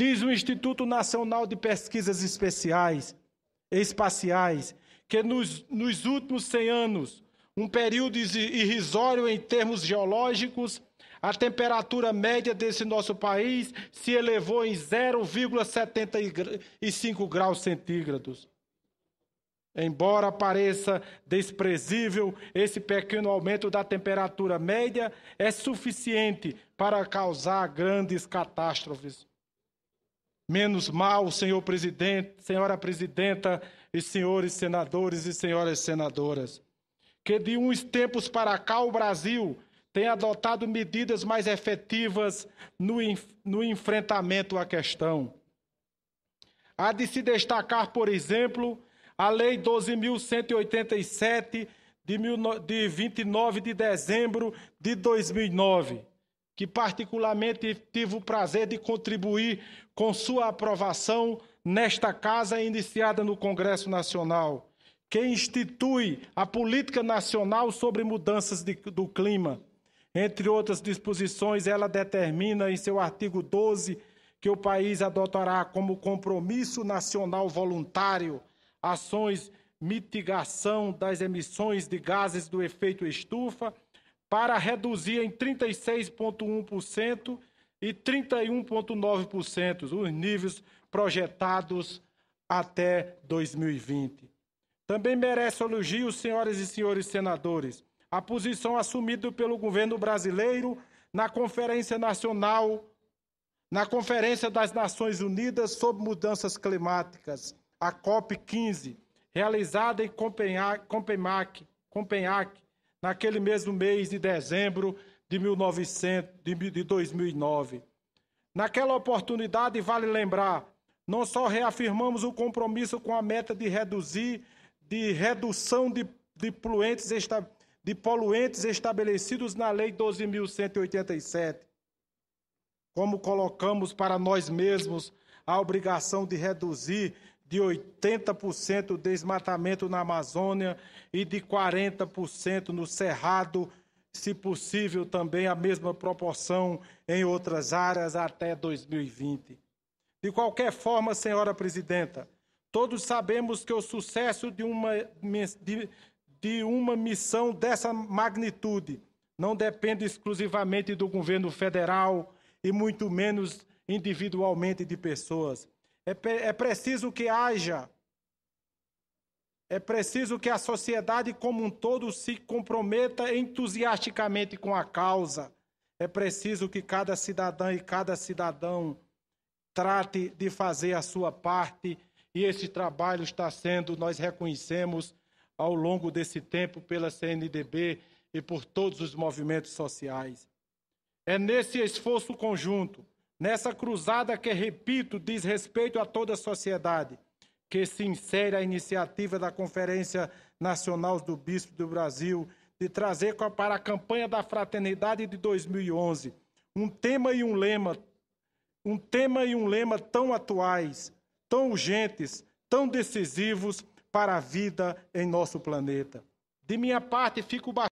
Diz o Instituto Nacional de Pesquisas Especiais, Espaciais que nos, nos últimos 100 anos, um período irrisório em termos geológicos, a temperatura média desse nosso país se elevou em 0,75 graus centígrados. Embora pareça desprezível, esse pequeno aumento da temperatura média é suficiente para causar grandes catástrofes menos mal, senhor presidente, senhora presidenta e senhores senadores e senhoras senadoras. Que de uns tempos para cá o Brasil tem adotado medidas mais efetivas no, no enfrentamento à questão. Há de se destacar, por exemplo, a Lei 12.187, de, de 29 de dezembro de 2009, que particularmente tive o prazer de contribuir com sua aprovação nesta casa iniciada no Congresso Nacional, que institui a Política Nacional sobre Mudanças de, do Clima. Entre outras disposições, ela determina em seu artigo 12 que o país adotará como compromisso nacional voluntário ações mitigação das emissões de gases do efeito estufa para reduzir em 36,1% e 31,9% os níveis projetados até 2020. Também merece elogio, senhoras e senhores senadores, a posição assumida pelo governo brasileiro na Conferência Nacional, na Conferência das Nações Unidas sobre Mudanças Climáticas, a COP15, realizada em Copenhague, Copenhague, Copenhague naquele mesmo mês de dezembro de, 1900, de 2009. Naquela oportunidade, vale lembrar, não só reafirmamos o compromisso com a meta de reduzir, de redução de, de, poluentes, esta, de poluentes estabelecidos na Lei 12.187, como colocamos para nós mesmos a obrigação de reduzir de 80% desmatamento na Amazônia e de 40% no Cerrado, se possível também a mesma proporção em outras áreas até 2020. De qualquer forma, senhora presidenta, todos sabemos que o sucesso de uma, de, de uma missão dessa magnitude não depende exclusivamente do governo federal e muito menos individualmente de pessoas é, é preciso que haja. É preciso que a sociedade como um todo se comprometa entusiasticamente com a causa. É preciso que cada cidadã e cada cidadão trate de fazer a sua parte. E esse trabalho está sendo, nós reconhecemos, ao longo desse tempo pela CNDB e por todos os movimentos sociais. É nesse esforço conjunto nessa cruzada que, repito, diz respeito a toda a sociedade, que se insere a iniciativa da Conferência Nacional do Bispo do Brasil de trazer para a campanha da fraternidade de 2011 um tema e um lema, um tema e um lema tão atuais, tão urgentes, tão decisivos para a vida em nosso planeta. De minha parte, fico bastante